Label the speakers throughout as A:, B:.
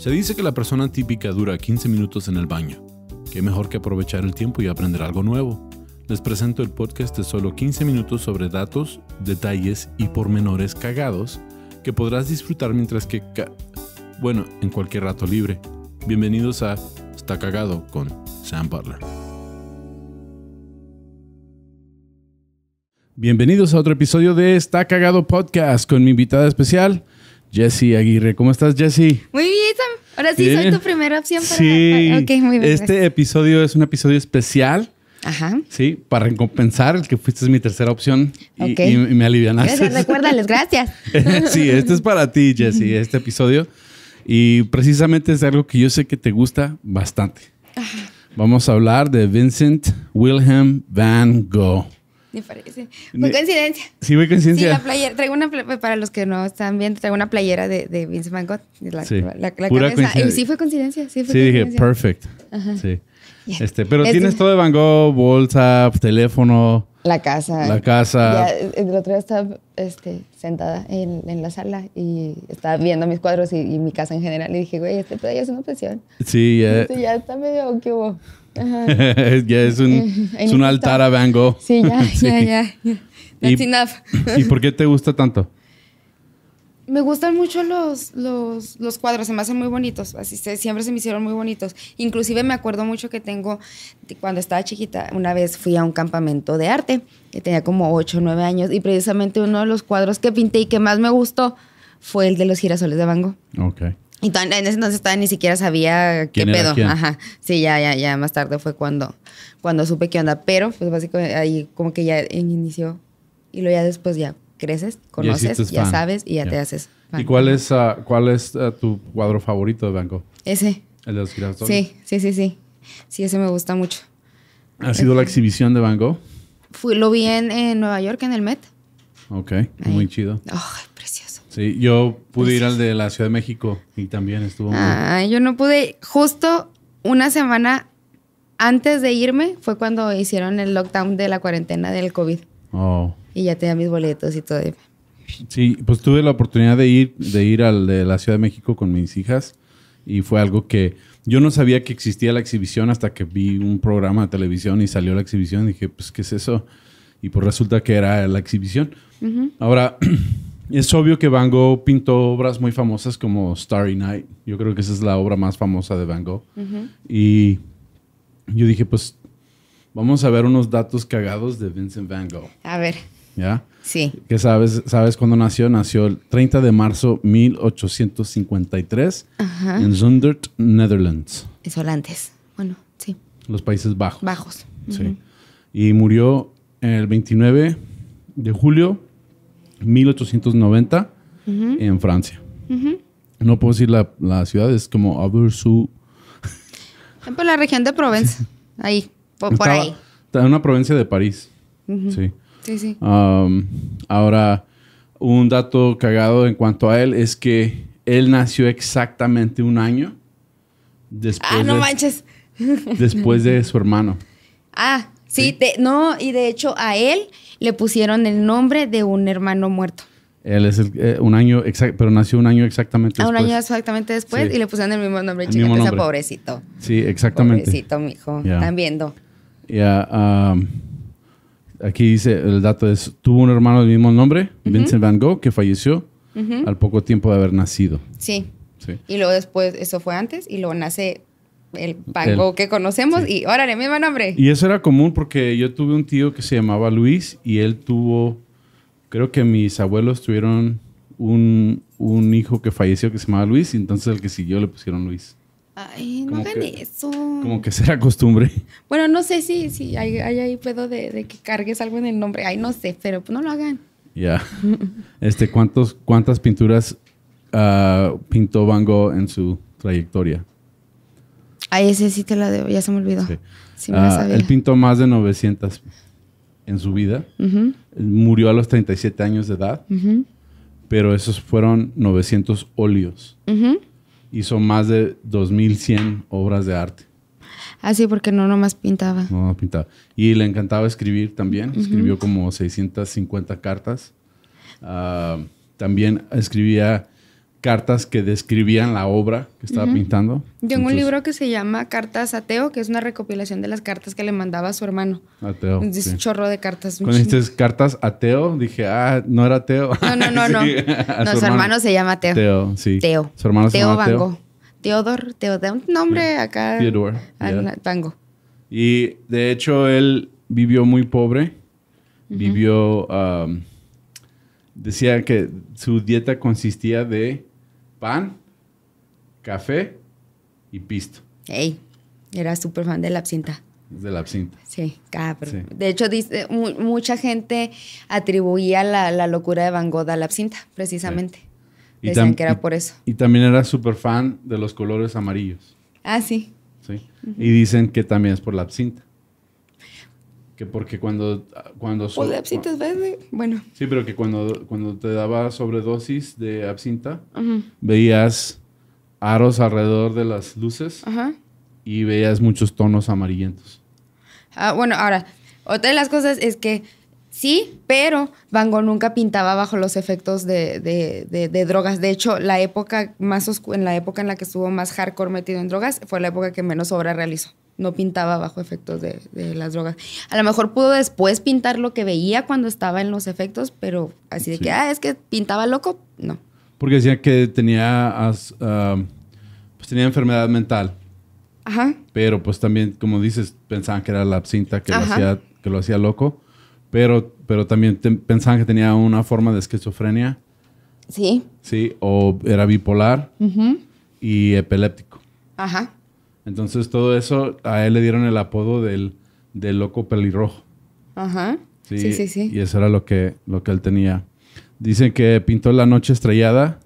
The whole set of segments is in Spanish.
A: Se dice que la persona típica dura 15 minutos en el baño. Qué mejor que aprovechar el tiempo y aprender algo nuevo. Les presento el podcast de solo 15 minutos sobre datos, detalles y pormenores cagados que podrás disfrutar mientras que... bueno, en cualquier rato libre. Bienvenidos a Está Cagado con Sam Butler. Bienvenidos a otro episodio de Está Cagado Podcast con mi invitada especial, Jessie Aguirre. ¿Cómo estás, Jessie?
B: Muy bien, Ahora sí, soy tu primera opción para... Sí. este
A: episodio es un episodio especial. Ajá. Sí, para recompensar el que fuiste mi tercera opción y, y me alivianaste. Gracias,
B: recuérdales, gracias. sí, este
A: es para ti, Jesse. este episodio. Y precisamente es algo que yo sé que te gusta bastante. Vamos a hablar de Vincent Wilhelm Van Gogh.
B: Me parece. Fue coincidencia.
A: Sí, fue coincidencia. Sí, la
B: playera. Traigo una, para los que no están viendo, traigo una playera de, Vince Van Gogh. La, la, cabeza. sí fue coincidencia. Sí, dije, perfect. Sí. Este, pero este tienes
A: todo de Van Gogh, bolsa, teléfono. La casa. La casa. Ya,
B: el eh, otro día estaba este, sentada en, en, la sala y estaba viendo mis cuadros y, mi casa en general. Y dije, güey, este pedo es una presión.
A: Sí, ya.
B: ya está medio que hubo. ya
A: es un, es un altar a Van Gogh. Sí, ya,
B: ya, ya. ¿Y por qué
A: te gusta tanto?
B: me gustan mucho los, los, los, cuadros, se me hacen muy bonitos, así siempre se me hicieron muy bonitos. Inclusive me acuerdo mucho que tengo, cuando estaba chiquita, una vez fui a un campamento de arte, que tenía como 8 o 9 años, y precisamente uno de los cuadros que pinté y que más me gustó fue el de los girasoles de Bango. Ok. Y en ese entonces ni siquiera sabía qué pedo. Ajá. Sí, ya, ya, ya, más tarde fue cuando, cuando supe qué onda, pero pues básicamente ahí como que ya inició y luego ya después ya creces, conoces, ya, sabes y ya te haces ¿Y cuál
A: es, ah, cuál es ah, tu cuadro favorito de Banco? Ese. ¿El de los girasoles?
B: Sí, sí, sí, sí. Sí, ese me gusta mucho.
A: ¿Ha sido la exhibición de Van Gogh?
B: Fui, lo vi en, Nueva York, en el Met.
A: Ok, muy chido. precioso. Sí, yo pude ir al de la Ciudad de México y
B: también estuvo ah, Yo no pude, justo una semana antes de irme fue cuando hicieron el lockdown de la cuarentena del COVID. Oh. Y ya tenía mis boletos y todo.
A: Sí, pues tuve la oportunidad de ir, de ir de la Ciudad de México con mis hijas y fue algo que yo no sabía que existía la exhibición hasta que vi un programa de televisión y salió la exhibición y dije, pues, ¿qué es eso? Y pues resulta que era la exhibición. Ahora, es obvio que Van Gogh pintó obras muy famosas como Starry Night. Yo creo que esa es la obra más famosa de Van Gogh. Y yo dije, pues Vamos a ver unos datos cagados de Vincent Van Gogh. A ver. ¿Ya? Sí. ¿Qué sabes, sabes cuándo nació. Nació el 30 de marzo 1853 en Zundert, Netherlands.
B: Es holandés. Bueno, sí.
A: Los Países Bajos.
B: Bajos. Sí.
A: Y murió el 29 de julio 1890 en Francia. No puedo decir la, la ciudad, es como Aversu.
B: Por la región de Provence. Ahí. Por, ahí.
A: En una provincia de París. Sí. Sí, sí. ahora, un dato cagado en cuanto a él es que él nació exactamente un año ah, después. Ah, no manches.
B: Después
A: de su hermano.
B: Ah, sí, no, y de hecho a él le pusieron el nombre de un hermano muerto.
A: Él es el, eh, un año pero nació un año exactamente ah, un año
B: exactamente después y le pusieron el mismo nombre, chica, pobrecito.
A: Sí, exactamente. Pobrecito, mijo. Están viendo. Ah, aquí dice, el dato es, tuvo un hermano del mismo nombre, Vincent Van Gogh, que falleció al poco tiempo de haber nacido.
B: Sí. Y luego después, eso fue antes, y luego nace el Van Gogh que conocemos y ahora órale, mismo nombre.
A: Y eso era común porque yo tuve un tío que se llamaba Luis y él tuvo, creo que mis abuelos tuvieron un, un hijo que falleció que se llamaba Luis y entonces el que siguió le pusieron Luis
B: no hagan eso. Como
A: que será costumbre.
B: Bueno, no sé si, si hay, ahí pedo de, que cargues algo en el nombre. Ay, no sé, pero pues no lo hagan.
A: Ya. este, ¿cuántos, ¿Cuántas pinturas ah, pintó Van Gogh en su trayectoria?
B: Ay, ese sí te la debo, ya se me olvidó. Sí. me ah, sabía. Él
A: pintó más de 900 en su vida. Murió a los 37 años de edad, pero esos fueron 900 óleos. Ajá hizo más de 2.100 obras de arte.
B: Ah, sí, porque no nomás pintaba.
A: No, pintaba. Y le encantaba escribir también. Escribió como 650 cartas. Ah, también escribía cartas que describían la obra que estaba pintando.
B: Yo en un libro que se llama Cartas a Teo, que es una recopilación de las cartas que le mandaba a su hermano.
A: Ateo. un chorro
B: de cartas. Cuando dices
A: cartas a Teo, dije, ah, no era Teo. No, no, no, no. su, hermano. se llama Teo. Teo, sí. Teo. Su hermano Teo se llama Teo. Bango.
B: Teodor, da un nombre acá. Teodor. Bango.
A: Ah, y de hecho él vivió muy pobre. Vivió... decía que su dieta consistía de pan, café y pisto.
B: Ey, era súper fan de la absinta.
A: De la absinta. Sí, cabrón. de
B: hecho dice, mucha gente atribuía la, locura de Van Gogh a la absinta, precisamente. Dicen que era por eso.
A: Y, también era súper fan de los colores amarillos. Ah, sí. Sí. Y dicen que también es por la absinta. Que porque cuando... cuando o bueno. Sí, pero que cuando, cuando te daba sobredosis de absinta, veías aros alrededor de las luces y veías muchos tonos amarillentos.
B: Ah, bueno, ahora, otra de las cosas es que sí, pero Van Gogh nunca pintaba bajo los efectos de, de, de, de drogas. De hecho, la época más en la época en la que estuvo más hardcore metido en drogas fue la época que menos obra realizó no pintaba bajo efectos de, las drogas. A lo mejor pudo después pintar lo que veía cuando estaba en los efectos, pero así de que, ah, es que pintaba loco,
A: no. Porque decía que tenía, ah, pues tenía enfermedad mental. Ajá. Pero pues también, como dices, pensaban que era la cinta que, lo hacía, que lo hacía loco. Pero, pero también pensaban que tenía una forma de esquizofrenia. Sí. Sí, o era bipolar y epiléptico. Ajá. Entonces todo eso, a él le dieron el apodo del, loco pelirrojo.
B: Ajá. Sí, sí, sí, Y
A: eso era lo que, lo que él tenía. Dicen que pintó la noche estrellada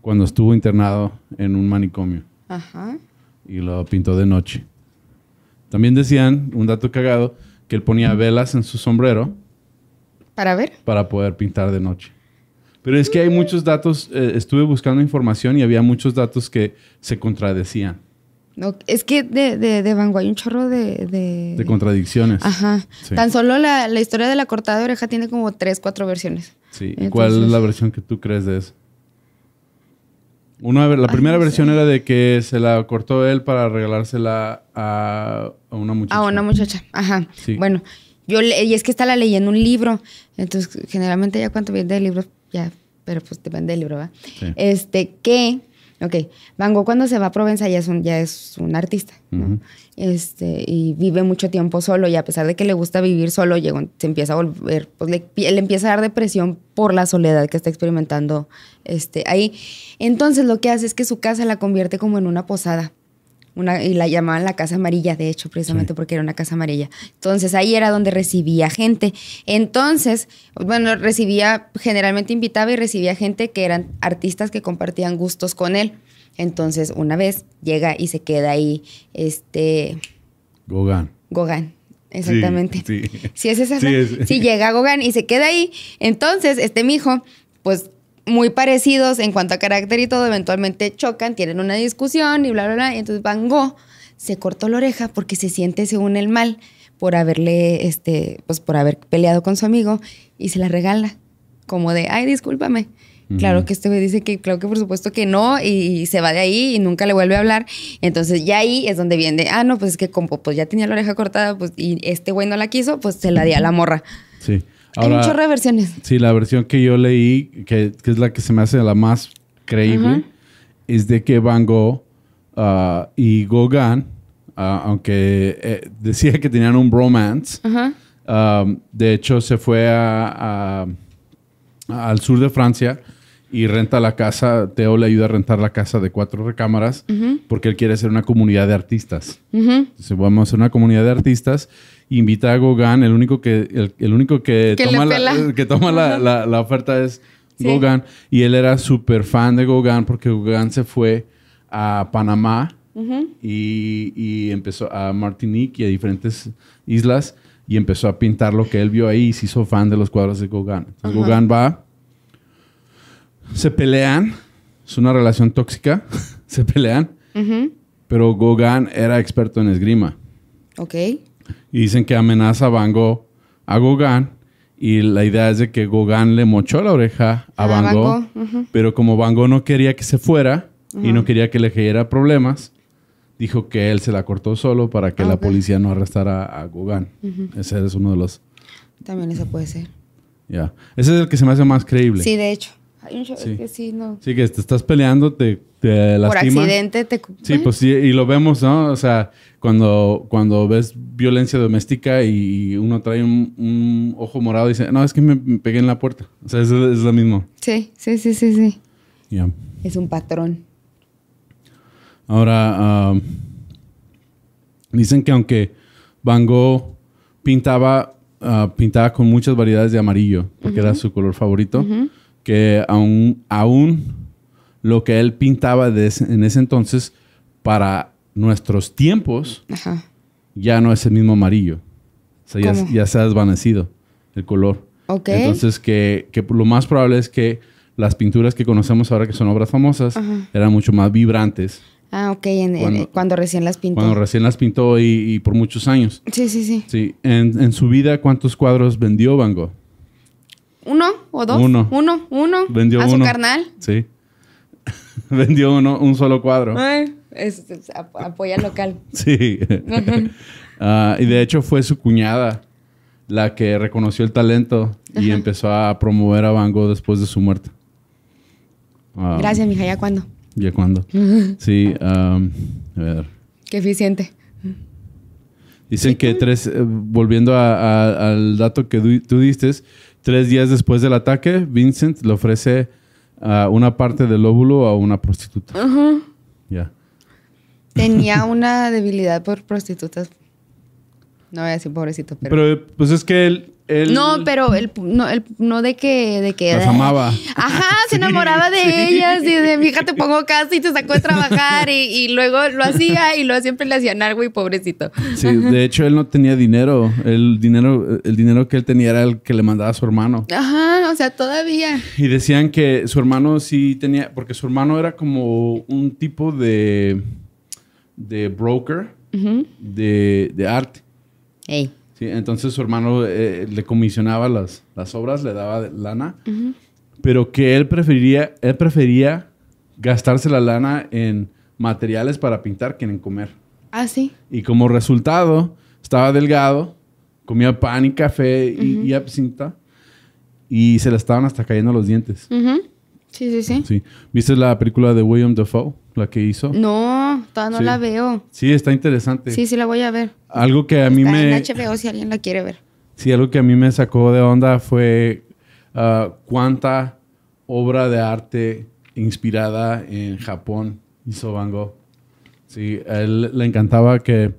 A: cuando estuvo internado en un manicomio. Ajá. Y lo pintó de noche. También decían, un dato cagado, que él ponía velas en su sombrero. ¿Para ver? Para poder pintar de noche. Pero es que hay muchos datos, eh, estuve buscando información y había muchos datos que se contradecían
B: es que de, de, de, hay un chorro de... De, contradicciones. Ajá. Tan solo la, historia de la cortada de oreja tiene como tres, cuatro versiones. Sí. ¿Y cuál es la
A: versión que tú crees de eso? Una, la primera versión era de que se la cortó él para regalársela a, a una muchacha.
B: A una muchacha, ajá. Bueno, yo leí, y es que está la en un libro. Entonces, generalmente ya cuando viene de libro, ya, pero pues depende del libro, ¿va? Este, que Ok, Van Gogh cuando se va a Provenza ya es un, ya es un artista, este, y vive mucho tiempo solo y a pesar de que le gusta vivir solo, llegó, se empieza a volver, pues, le, le, empieza a dar depresión por la soledad que está experimentando este, ahí. Entonces lo que hace es que su casa la convierte como en una posada y la llamaban la Casa Amarilla, de hecho, precisamente porque era una Casa Amarilla. Entonces ahí era donde recibía gente. Entonces, bueno, recibía, generalmente invitaba y recibía gente que eran artistas que compartían gustos con él. Entonces, una vez llega y se queda ahí, este... Gogan. Gogán. Exactamente.
A: Sí, es esa. Sí, llega
B: Gogan y se queda ahí. Entonces, este mijo, pues muy parecidos en cuanto a carácter y todo, eventualmente chocan, tienen una discusión y bla, bla, bla. Y entonces Van Gogh se cortó la oreja porque se siente, según el mal, por haberle, este, pues por haber peleado con su amigo y se la regala, como de, ay, discúlpame. Claro que este me dice que, claro que por supuesto que no, y, se va de ahí y nunca le vuelve a hablar. Entonces, ya ahí es donde viene, ah, no, pues es que como pues ya tenía la oreja cortada, pues y este güey no la quiso, pues se la di a la morra.
A: Sí. Hay muchas versiones. Sí, la versión que yo leí, que, es la que se me hace la más creíble, es de que Van Gogh ah, y Gauguin, ah, aunque eh, decía que tenían un bromance, ah, de hecho se fue al sur de Francia y renta la casa, Teo le ayuda a rentar la casa de cuatro recámaras porque él quiere hacer una comunidad de artistas. Entonces vamos a hacer una comunidad de artistas invita a Gauguin, el único que, el, único eh, que, toma, la, que toma la, oferta es Y él era súper fan de Gauguin porque Gauguin se fue a Panamá y, empezó a Martinique y a diferentes islas y empezó a pintar lo que él vio ahí y se hizo fan de los cuadros de Gauguin. va, se pelean, es una relación tóxica, se pelean, pero Gauguin era experto en esgrima. Ok y dicen que amenaza a Van Gogh a Gauguin y la idea es de que Gauguin le mochó la oreja a Bango, Van pero como Van Gogh no quería que se fuera y no quería que le cayera problemas, dijo que él se la cortó solo para que la policía no arrestara a Gauguin. Ese es uno de los...
B: También eso puede ser.
A: Ya. Ese es el que se me hace más creíble. Sí,
B: de hecho. sí. que sí, no.
A: Sí, que te estás peleando, te por accidente te... Sí, pues sí, y lo vemos, ¿no? O sea, cuando, cuando ves violencia doméstica y uno trae un, ojo morado y dice, no, es que me, pegué en la puerta. O sea, es, lo mismo.
B: Sí, sí, sí, sí, sí. Es un patrón.
A: Ahora, dicen que aunque Van Gogh pintaba, ah, pintaba con muchas variedades de amarillo, porque era su color favorito, que aún, aún lo que él pintaba en ese entonces para nuestros tiempos, ya no es el mismo amarillo. O sea, ya, se ha desvanecido el color. Ok. Entonces, que, lo más probable es que las pinturas que conocemos ahora, que son obras famosas, eran mucho más vibrantes.
B: Ah, ok, cuando, recién las pintó. Cuando
A: recién las pintó y, por muchos años. Sí, sí, sí. Sí, en, su vida, ¿cuántos cuadros vendió Van Gogh?
B: ¿Uno o dos? Uno. Uno, uno. Vendió ¿A su carnal?
A: Sí. Vendió uno, un solo cuadro. Ah,
B: apoya es, local.
A: sí. Ah, y de hecho fue su cuñada la que reconoció el talento y empezó a promover a Bango después de su muerte. Ah, Gracias, mija. ¿Ya cuándo? ¿Ya cuándo? sí. a ver.
B: Qué eficiente.
A: Dicen que tres, eh, volviendo al dato que tú diste, tres días después del ataque, Vincent le ofrece una parte del óvulo a una prostituta. Ya.
B: Tenía una debilidad por prostitutas. No voy a decir pobrecito, pero.
A: Pero pues es que él no, pero
B: no, de que... De que Las amaba.
A: Ajá, se enamoraba de ellas y
B: de, hija te pongo casa y te sacó de trabajar y, luego lo hacía y luego siempre le hacían algo y pobrecito. Sí, de
A: hecho él no tenía dinero. El dinero el dinero que él tenía era el que le mandaba a su hermano.
B: Ajá, o sea, todavía.
A: Y decían que su hermano sí tenía... Porque su hermano era como un tipo de... de broker de, de arte. Ey entonces su hermano eh, le comisionaba las, obras, le daba lana, pero que él preferiría, él prefería gastarse la lana en materiales para pintar que en comer. Ah, sí. Y como resultado, estaba delgado, comía pan y café y, y se le estaban hasta cayendo los dientes.
B: Sí, sí, sí. Sí.
A: ¿Viste la película de William Dafoe, la que hizo?
B: No, Todavía no la veo.
A: Sí, está interesante. Sí, sí la voy a ver. Algo que a mí me... En
B: HBO si alguien la quiere ver.
A: Sí, algo que a mí me sacó de onda fue ah, cuánta obra de arte inspirada en Japón hizo Van Gogh. Sí, a él le encantaba que,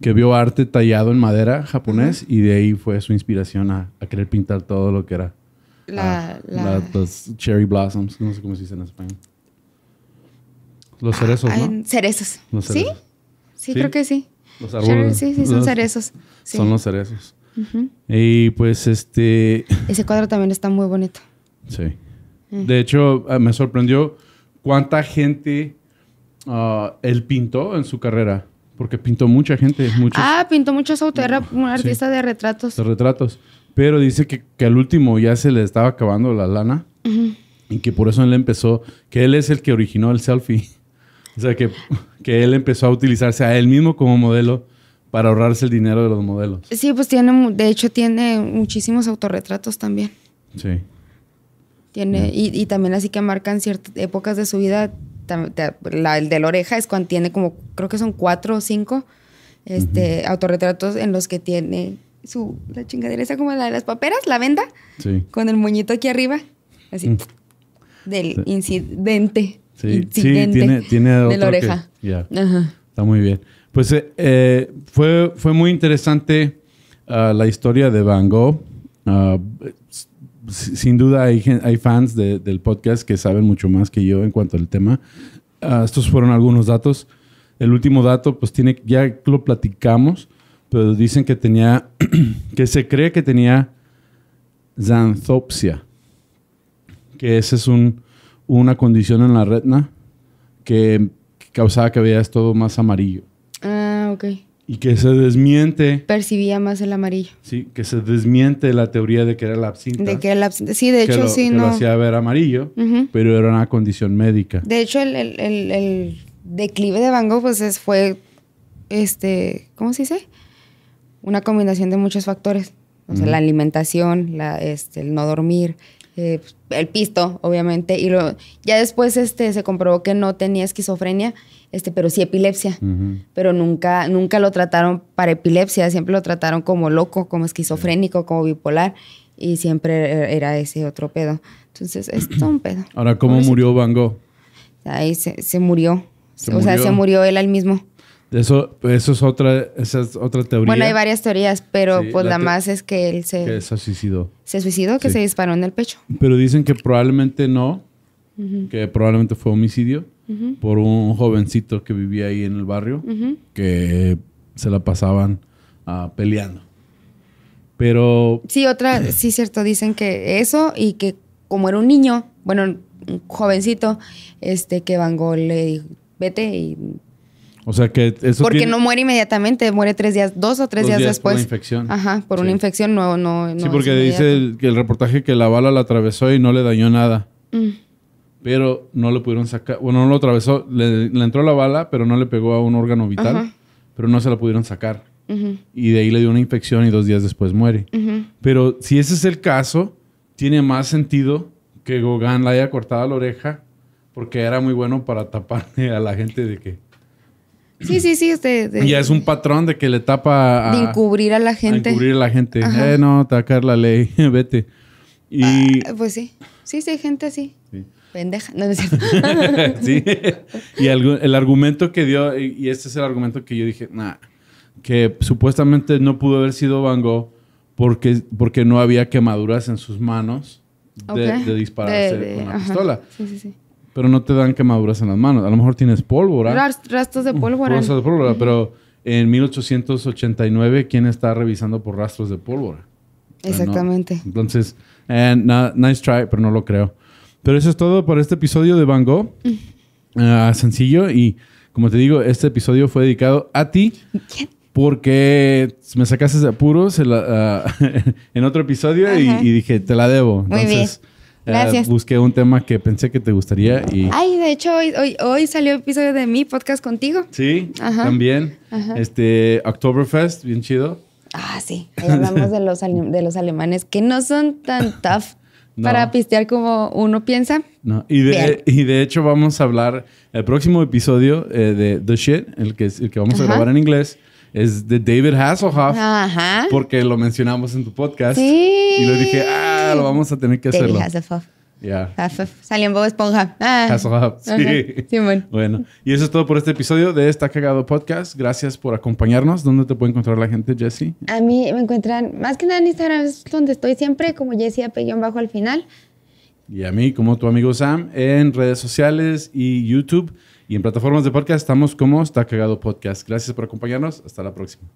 A: vio arte tallado en madera japonés y de ahí fue su inspiración a, querer pintar todo lo que era.
B: La, ah,
A: cherry blossoms, no sé cómo se dice en español. Los cerezos, ah, Cerezos. ¿Sí? ¿Sí? creo que sí. Los árboles. Sí, sí, son cerezos. Son los cerezos. Y pues este...
B: Ese cuadro también está muy bonito. Sí. Eh. De
A: hecho, ah, me sorprendió cuánta gente ah, él pintó en su carrera. Porque pintó mucha gente. Ah,
B: pintó mucho Era un artista de retratos. De
A: retratos. Pero dice que, al último ya se le estaba acabando la lana. Y que por eso él empezó... Que él es el que originó el selfie. O sea, que, que él empezó a utilizarse a él mismo como modelo para ahorrarse el dinero de los modelos.
B: Sí, pues tiene, de hecho tiene muchísimos autorretratos también. Sí. Tiene, y, y, también así que marcan ciertas épocas de su vida. el de la oreja es cuando tiene como, creo que son cuatro o cinco este, autorretratos en los que tiene su, la chingadera esa como la de las paperas, la venda, con el muñito aquí arriba, así, mm. del incidente. Sí, tiene, tiene de la oreja. Está
A: muy bien. Pues eh, eh, fue, fue muy interesante ah, la historia de Van Gogh. Ah, sin duda hay, hay fans del podcast que saben mucho más que yo en cuanto al tema. Ah, estos fueron algunos datos. El último dato, pues tiene, ya lo platicamos, pero dicen que tenía, que se cree que tenía xanthopsia. que ese es un, una condición en la retina que causaba que veías todo más amarillo.
B: Ah, ok.
A: Y que se desmiente.
B: Percibía más el amarillo.
A: Sí, que se desmiente la teoría de que era el absinto. De
B: que la Sí, de hecho, sí, que no. Lo hacía
A: ver amarillo, pero era una condición médica.
B: De hecho, el, declive de Van Gogh, pues es, fue. Este, ¿Cómo se dice? Una combinación de muchos factores. O sea, la alimentación, la, este, el no dormir, eh, pues, el pisto, obviamente, y lo, ya después este, se comprobó que no tenía esquizofrenia, este, pero sí epilepsia, pero nunca, nunca lo trataron para epilepsia, siempre lo trataron como loco, como esquizofrénico, como bipolar, y siempre e-, era ese otro pedo. Entonces, es todo un pedo.
A: Ahora, ¿cómo murió Van Gogh?
B: Ahí se, murió. o sea, se murió él al mismo.
A: Eso, eso es otra, otra teoría. Bueno, hay
B: varias teorías, pero pues la, más es que él se... se suicidó. Se suicidó, que se disparó en el pecho.
A: Pero dicen que probablemente no, que probablemente fue homicidio por un jovencito que vivía ahí en el barrio, que se la pasaban ah, peleando. Pero... Sí, otra, sí,
B: cierto, dicen que eso y que como era un niño, bueno, un jovencito, este, que Van Gogh le vete y
A: o sea que eso Porque no muere
B: inmediatamente, muere tres días, dos o tres días, después. Por una infección. Ajá, por una infección no, no, Sí, porque dice
A: que el reportaje que la bala la atravesó y no le dañó nada. Mm. Pero no lo pudieron sacar, bueno, no lo atravesó, le, entró la bala, pero no le pegó a un órgano vital, pero no se la pudieron sacar. Y de ahí le dio una infección y dos días después muere. Pero si ese es el caso, tiene más sentido que Gauguin la haya cortado la oreja porque era muy bueno para taparle a la gente de que
B: Sí, sí, sí. De, ya
A: es un patrón de que le tapa a... De encubrir
B: a la gente. A encubrir a la gente. Eh,
A: no, atacar la ley, vete. Y... Ah,
B: pues sí. Sí, sí, hay gente así. Sí. Pendeja. No, no es cierto. sí.
A: Y el, argumento que dio, y este es el argumento que yo dije, que supuestamente no pudo haber sido Van Gogh porque, porque no había quemaduras en sus manos de, dispararse con la pistola. Sí, sí, sí pero no te dan quemaduras en las manos. A lo mejor tienes pólvora. Rastros de pólvora. Rastros de pólvora, pero en 1889, ¿quién está revisando por rastros de pólvora? Eh, Exactamente. Entonces, eh, nice try, pero no lo creo. Pero eso es todo para este episodio de Van Gogh. Mm. Ah, sencillo y como te digo, este episodio fue dedicado a ti. Porque me sacaste de apuros en, ah, otro episodio y, dije, te la debo. Entonces, Muy bien. Gracias. Ah, busqué un tema que pensé que te gustaría y... Ay,
B: de hecho, hoy, hoy, hoy salió episodio de mi podcast contigo. Sí, también.
A: Este, Oktoberfest, bien chido.
B: Ah, sí. hablamos de los, de los alemanes que no son tan tough para pistear como uno piensa.
A: No. Y, de, y de hecho vamos a hablar, el próximo episodio eh, de The Shit, el que, el que vamos a grabar en inglés, es de David Hasselhoff.
B: Ajá.
A: Porque lo mencionamos en tu podcast. Sí. Y lo dije, ah, lo vamos a tener que hacer hacerlo. Ya.
B: Salió en Bob Esponja. Ah. sí. sí bueno.
A: bueno. y eso es todo por este episodio de Está Cagado Podcast. Gracias por acompañarnos. ¿Dónde te puede encontrar la gente, Jesse?
B: A mí me encuentran, más que nada en Instagram, es donde estoy siempre, como Jesse bajo al final.
A: Y a mí, como tu amigo Sam, en redes sociales y YouTube y en plataformas de podcast estamos como Está Cagado Podcast. Gracias por acompañarnos. Hasta la próxima.